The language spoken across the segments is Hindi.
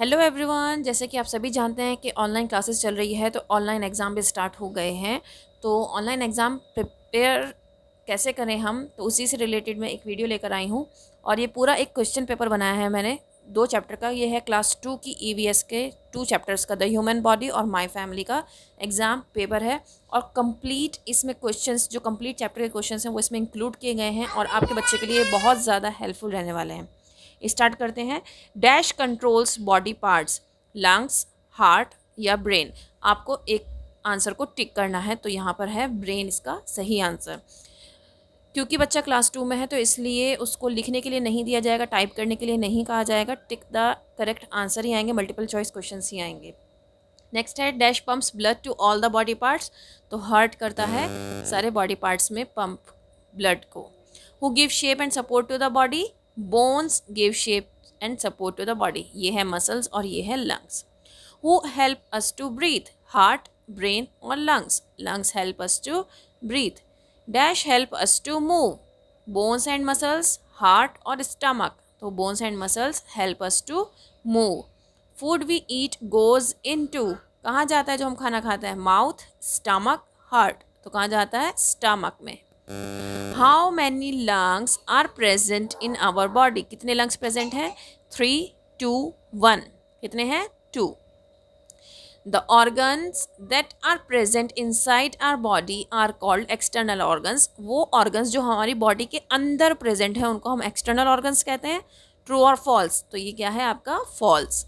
हेलो एवरीवन जैसे कि आप सभी जानते हैं कि ऑनलाइन क्लासेस चल रही है तो ऑनलाइन एग्ज़ाम भी स्टार्ट हो गए हैं तो ऑनलाइन एग्ज़ाम प्रिपेयर कैसे करें हम तो उसी से रिलेटेड मैं एक वीडियो लेकर आई हूँ और ये पूरा एक क्वेश्चन पेपर बनाया है मैंने दो चैप्टर का ये है क्लास टू की ई e के टू चैप्टर्स का द ह्यूमन बॉडी और माई फैमिली का एग्ज़ाम पेपर है और कम्प्लीट इसमें क्वेश्चन जो कम्प्लीट चैप्टर के क्वेश्चन हैं वो इसमें इंक्लूड किए गए हैं और आपके बच्चे के लिए बहुत ज़्यादा हेल्पफुल रहने वाले हैं स्टार्ट करते हैं dash controls body parts lungs heart या ब्रेन आपको एक आंसर को टिक करना है तो यहाँ पर है ब्रेन इसका सही आंसर क्योंकि बच्चा क्लास टू में है तो इसलिए उसको लिखने के लिए नहीं दिया जाएगा टाइप करने के लिए नहीं कहा जाएगा टिक द करेक्ट आंसर ही आएंगे मल्टीपल चॉइस क्वेश्चन ही आएंगे नेक्स्ट है dash pumps blood to all the body parts तो हर्ट करता है सारे बॉडी पार्ट्स में पम्प ब्लड को who give shape and support to the body bones give shape and support to the body ये है मसल्स और ये है lungs who help us to breathe heart brain और lungs lungs help us to breathe dash help us to move bones and muscles heart और स्टमक तो bones and muscles help us to move food we eat goes into कहाँ जाता है जो हम खाना खाते हैं माउथ स्टमक हार्ट तो कहाँ जाता है स्टमक में how many lungs are present in our body कितने लंग्स प्रेजेंट हैं थ्री टू वन कितने हैं two the organs that are present inside our body are called external organs वो ऑर्गन्स जो हमारी बॉडी के अंदर प्रेजेंट हैं उनको हम एक्सटर्नल ऑर्गन्स कहते हैं ट्रू और फॉल्स तो ये क्या है आपका false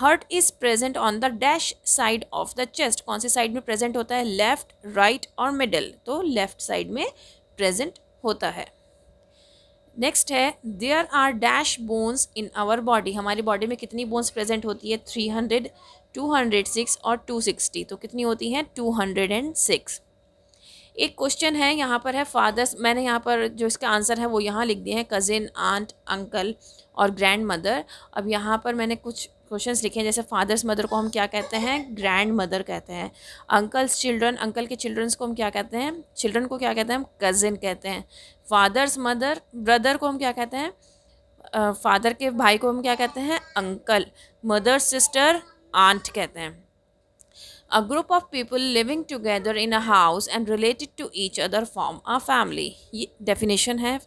heart is present on the dash side of the chest कौन से साइड में प्रेजेंट होता है लेफ्ट राइट और मिडल तो लेफ्ट साइड में प्रेजेंट होता है नेक्स्ट है there are dash bones in our body हमारी बॉडी में कितनी बोन्स प्रेजेंट होती है three hundred two hundred six और टू सिक्सटी तो कितनी होती हैं टू हंड्रेड एंड सिक्स एक क्वेश्चन है यहाँ पर है फादर्स मैंने यहाँ पर जो इसका आंसर है वो यहाँ लिख दिए हैं कज़िन आंट अंकल और ग्रैंड मदर अब यहाँ पर मैंने कुछ क्वेश्चंस लिखे हैं जैसे फादर्स मदर को हम क्या कहते हैं ग्रैंड मदर कहते हैं अंकल्स चिल्ड्रन अंकल के चिल्ड्रंस को हम क्या कहते हैं चिल्ड्रन को क्या कहते हैं हम कज़िन कहते हैं फादर्स मदर ब्रदर को हम क्या कहते हैं फादर के भाई को हम क्या कहते हैं अंकल मदर सिस्टर आंट कहते हैं a group of people living together in a house and related to each other form a family ये डेफिनेशन है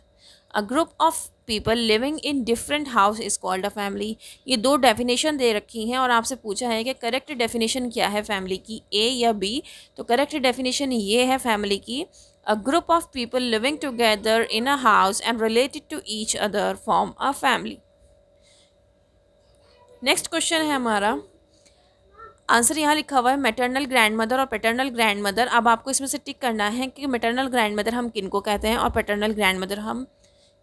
a group of people living in different house is called a family ये दो डेफिनेशन दे रखी हैं और आपसे पूछा है कि करेक्ट डेफिनेशन क्या है फैमिली की ए या बी तो करेक्ट डेफिनेशन ये है फैमिली की a group of people living together in a house and related to each other form a family next question है हमारा आंसर यहाँ लिखा हुआ है मेटर्नल ग्रैंड मदर और पेटर्नल ग्रैंड मदर अब आपको इसमें से टिक करना है कि मेटर्नल ग्रैंड मदर हम किन को कहते हैं और पेटर्नल ग्रैंड मदर हम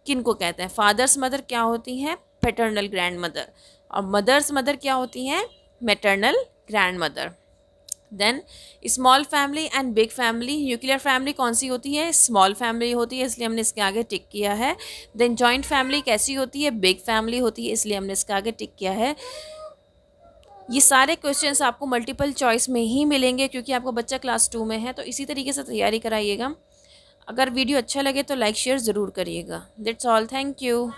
किन को कहते हैं फादर्स मदर क्या होती हैं पेटर्नल ग्रैंड मदर और मदर्स मदर क्या होती हैं maternal grand mother then small family and big family nuclear family कौन सी होती है स्मॉल फैमिली होती है इसलिए हमने इसके आगे टिक किया है देन जॉइंट फैमिली कैसी होती है बिग फैमिली होती है इसलिए हमने इसके आगे टिक किया है ये सारे क्वेश्चंस आपको मल्टीपल चॉइस में ही मिलेंगे क्योंकि आपका बच्चा क्लास टू में है तो इसी तरीके से तैयारी कराइएगा अगर वीडियो अच्छा लगे तो लाइक शेयर ज़रूर करिएगा दिट्स ऑल थैंक यू